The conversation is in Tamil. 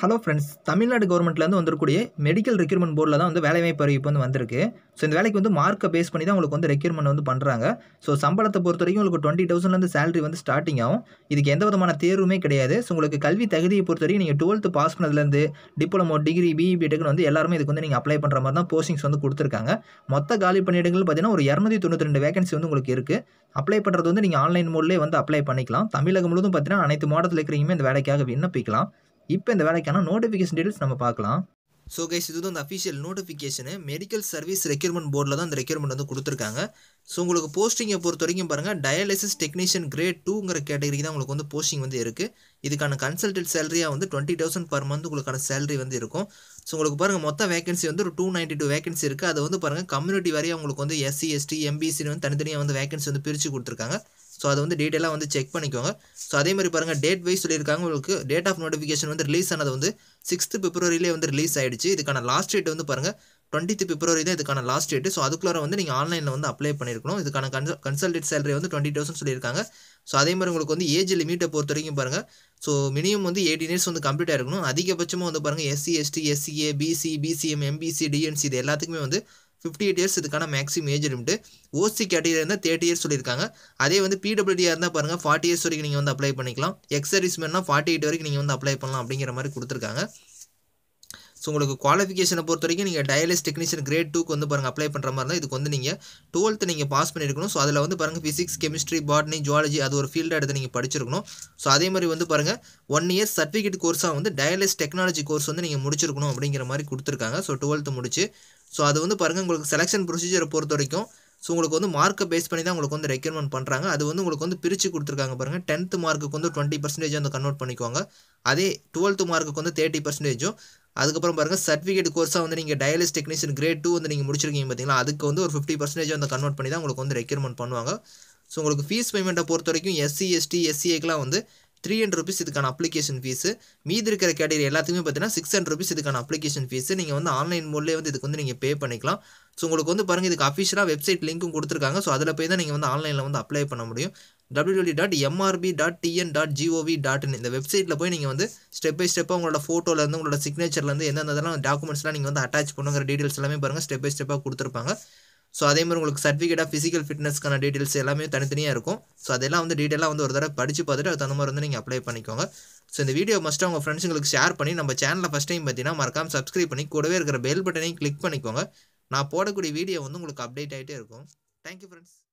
ஹலோ ஃப்ரெண்ட்ஸ் தமிழ்நாடு கவர்மெண்ட்லேருந்து வந்திருக்கூடிய மெடிக்கல் ரெக்யூர்மெண்ட் போர்டில் தான் வந்து வேலைவாய்ப்பு அறிவிப்பு வந்து வந்திருக்கு ஸோ இந்த வேலைக்கு வந்து மார்க்கை பேஸ் பண்ணி தான் உங்களுக்கு வந்து ரெக்யூர்மெண்ட் வந்து பண்ணுறாங்க ஸோ சம்பளத்தை பொறுத்த வரைக்கும் உங்களுக்கு டுவெண்ட்டி தௌசண்ட்லேருந்து சேலரி வந்து ஸ்டார்டிங் ஆகும் இதுக்கு எந்த விதமான தேர்வுமே கிடையாது ஸோ உங்களுக்கு கல்வி தகுதியை பொறுத்த வரைக்கும் நீங்கள் டுவெல்த்து பாஸ் பண்ணதுலேருந்து டிப்ளமோ டிகிரி பிஇ பிடெக்னு வந்து எல்லாருமே இதுக்கு வந்து நீங்கள் அப்ளை பண்ணுற மாதிரி தான் போஸ்டிங்ஸ் வந்து கொடுத்துருக்காங்க மொத்த காலி பணியிடங்கள் பார்த்தீங்கன்னா ஒரு இரநூத்தி தொண்ணூற்றி ரெண்டு வேகன்சி வந்து உங்களுக்கு இருக்குது அப்ளை பண்ணுறது வந்து நீங்கள் ஆன்லைன் மோட்லேயே வந்து அப்ளை பண்ணிக்கலாம் தமிழகம் முழுவதும் பார்த்தீங்கன்னா அனைத்து மாடத்தில் இருக்கிறீங்க இந்த வேலைக்காக விண்ணப்பிக்கலாம் இப்போ இந்த வேலைக்கான நோட்டிஃபிகேஷன் டீடைல்ஸ் நம்ம பார்க்கலாம் ஸோ கைஸ் இது வந்து அந்த official notification medical service requirement போர்டில் தான் அந்த ரெக்யூர்மெண்ட் வந்து கொடுத்துருக்காங்க ஸோ உங்களுக்கு போஸ்டிங்கை பொறுத்த வரைக்கும் பாருங்கள் டயாலிசிஸ் டெக்னீஷியன் கிரேட் டூங்கிற கேட்டகரிக்கு தான் உங்களுக்கு வந்து போஸ்டிங் வந்து இருக்குது இதுக்கான கன்சல்டன்ட் சேலரியாக வந்து டுவெண்ட்டி தௌசண்ட் பர் மந்த் உங்களுக்கான சேலரி வந்து இருக்கும் ஸோ உங்களுக்கு பாருங்கள் மொத்த வேகன்சி வந்து ஒரு டூ நைன்ட்டி டூ வேகன்சி இருக்குது அதை வந்து பாருங்கள் கம்யூனிட்டி வரையும் உங்களுக்கு வந்து எஸ்சி எஸ்டி எம்பிசின்னு வந்து தனித்தனியாக வந்து வேகன்சி வந்து பிரித்து கொடுத்துருக்காங்க ஸோ அதை வந்து டீட்டெயிலாக வந்து செக் பண்ணிக்கோங்க ஸோ அதே மாதிரி பாருங்கள் டேட் வைஸ் சொல்லியிருக்காங்க உங்களுக்கு டேட் ஆஃப் நோட்டிஃபிகேஷன் வந்து ரிலீஸ் ஆனது வந்து சிக்ஸ்த்து பிப்ரவரியிலே வந்து ரிலீஸ் ஆகிடுச்சு இதுக்கான லாஸ்ட் டேட் வந்து பாருங்கள் டுவெண்ட்டி பிப்ரவரி தான் இதுக்கான லாஸ்ட் டேட் ஸோ அதுக்குள்ளே வந்து நீங்கள் ஆன்லைனில் வந்து அப்ளை பண்ணியிருக்கணும் இதுக்கான கன்சல் கன்சல்டேட் சேலரி வந்து டுவெண்ட்டி தௌசண்ட் சொல்லியிருக்காங்க ஸோ அதே மாதிரி உங்களுக்கு வந்து ஏஜ் லிமிட்டை பொறுத்த வரைக்கும் பாருங்கள் ஸோ மினிமம் வந்து எயிட்டின் இயர்ஸ் வந்து கம்ப்ளீட் ஆகிருக்கணும் அதிகபட்சமாக வந்து பாருங்கள் SC ST SCA BC BCM MBC DNC இது எல்லாத்துக்குமே வந்து ஃபிஃப்டி எயிட் இயர்ஸ் இதுக்கான மேக்ஸிமம் ஏஜ் லிமிட்டு ஓசி கேட்டகரியாக இருந்தால் தேர்ட்டி இயர்ஸ் சொல்லியிருக்காங்க அதே வந்து பிடபிள்யூடியாக இருந்தால் பாருங்கள் ஃபார்ட்டி இயர்ஸ் வரைக்கும் நீங்கள் வந்து அப்ளை பண்ணிக்கலாம் எக்ஸர்விஸ்மேன்னா ஃபார்ட்டி எயிட் வரைக்கும் நீங்கள் வந்து அப்ளை பண்ணலாம் அப்படிங்கிற மாதிரி கொடுத்துருக்காங்க ஸோ உங்களுக்கு குவாலிஃபிகேஷனை பொறுத்த வரைக்கும் நீங்கள் டயலிஸ் டெக்னீஷியன் கிரேட் டூக்கு வந்து பாருங்கள் அப்ளை பண்ணுற மாதிரி இருந்தால் இதுக்கு வந்து நீங்கள் டுவெல்த்து நீங்கள் பாஸ் பண்ணியிருக்கணும் ஸோ அதில் வந்து பாருங்கள் ஃபிசிக்ஸ் கெமிஸ்ட்ரி பாட்னி ஜுவாலஜி அது ஒரு ஃபீல்டாக எடுத்து நீங்கள் படிச்சிருக்கணும் ஸோ அதே மாதிரி வந்து பாருங்கள் ஒன் இயர் சர்டிஃபிகேட் கோர்ஸாக வந்து டயலிஸ் டெக்னாலஜி கோர்ஸ் வந்து நீங்கள் முடிச்சிருக்கணும் அப்படிங்கிற மாதிரி கொடுத்துருக்காங்க ஸோ டுவெல்த்து முடிச்சு ஸோ அது வந்து பாருங்கள் உங்களுக்கு செலெக்ஷன் ப்ரொசீஜரை பொறுத்த வரைக்கும் ஸோ உங்களுக்கு வந்து மார்க்கை பேஸ் பண்ணி தான் உங்களுக்கு வந்து ரெக்யர்மெண்ட் பண்ணுறாங்க அது வந்து உங்களுக்கு வந்து பிரித்து கொடுத்துருக்காங்க பாருங்கள் டென்த்து மார்க்குக்கு வந்து டுவெண்ட்டி பர்சன்டேஜ் வந்து கன்வெர்ட் பண்ணிக்குவாங்க அதே டுவெல்த்து மார்க்குக்கு வந்து தேர்ட்டி பர்சன்டேஜும் அதுக்கப்புறம் பாருங்கள் சர்டிஃபிகேட் கோர்ஸாக வந்து நீங்கள் டயாலிஸ் டெக்னீஷியன் கிரேட் டூ வந்து நீங்கள் முடிச்சிருக்கீங்க பார்த்தீங்களா அதுக்கு வந்து ஒரு ஃபிஃப்டி பர்சன்டேஜ் வந்து கன்வெர்ட் பண்ணி தான் உங்களுக்கு வந்து ரெக்யூர்மெண்ட் பண்ணுவாங்க ஸோ உங்களுக்கு ஃபீஸ் பேமெண்ட்டை பொறுத்த வரைக்கும் எஸ்சி எஸ்டி எஸ்சிஏக்கெலாம் வந்து த்ரீ ஹண்ட்ரட் ருபீஸ் இதுக்கான அப்ளிகேஷன் ஃபீஸு மீதி இருக்கிற கேட்டகரி எல்லாத்துக்குமே பார்த்தீங்கன்னா சிக்ஸ் ஹண்ட்ரட் ருபீஸ் இதுக்கான அப்ளிகேஷன் ஃபீஸு நீங்கள் வந்து ஆன்லைன் மூலியம் வந்து இதுக்கு வந்து நீங்கள் பே பண்ணிக்கலாம் ஸோ உங்களுக்கு வந்து பாருங்கள் இதுக்கு அஃபிஷியலாக வெப்சைட் லிங்க்கும் கொடுத்துருக்காங்க ஸோ அதில் போய் தான் நீங்கள் வந்து ஆன்லைனில் வந்து அப்ளை பண்ண முடியும் WWW dot MRB dot TN dot GOV dot in இந்த வெப்சைட்டில் போய் நீங்கள் வந்து ஸ்டெப் பை ஸ்டெப்பாக உங்களோட ஃபோட்டோலேருந்து உங்களோட சிக்னேச்சர்லேருந்து எந்தெந்த டாக்குமெண்ட்ஸ்லாம் நீங்கள் வந்து அட்டாச் பண்ணுங்கிற டீட்டெயில்ஸ் எல்லாமே பாருங்கள் ஸ்டெப் பை ஸ்டெப்பாக கொடுத்துருப்பாங்க ஸோ அதே மாதிரி உங்களுக்கு சர்டிஃபிகேட் ஆஃப் ஃபிசிக்கல் ஃபிட்னஸ்க்கான டீட்டெயில்ஸ் எல்லாமே தனித்தனியாக இருக்கும் ஸோ அதெல்லாம் வந்து டீட்டெயிலாக வந்து ஒரு தடவை படித்து பார்த்துட்டு அது தகுந்த மாதிரி வந்து நீங்கள் அப்ளை பண்ணிக்கோங்க ஸோ இந்த வீடியோ மஸ்ட்டு உங்கள் ஃப்ரெண்ட்ஸுங்களுக்கு ஷேர் பண்ணி நம்ம சேனலில் ஃபஸ்ட் டைம் பார்த்தீங்கன்னா மறக்காமல் சப்ஸ்கிரைப் பண்ணி கூடவே இருக்கிற பெல் பட்டனையும் கிளிக் பண்ணிக்கோங்க நான் போடக்கூடிய வீடியோ வந்து உங்களுக்கு அப்டேட் ஆகிட்டே இருக்கும் தேங்க்யூ ஃப்ரெண்ட்ஸ்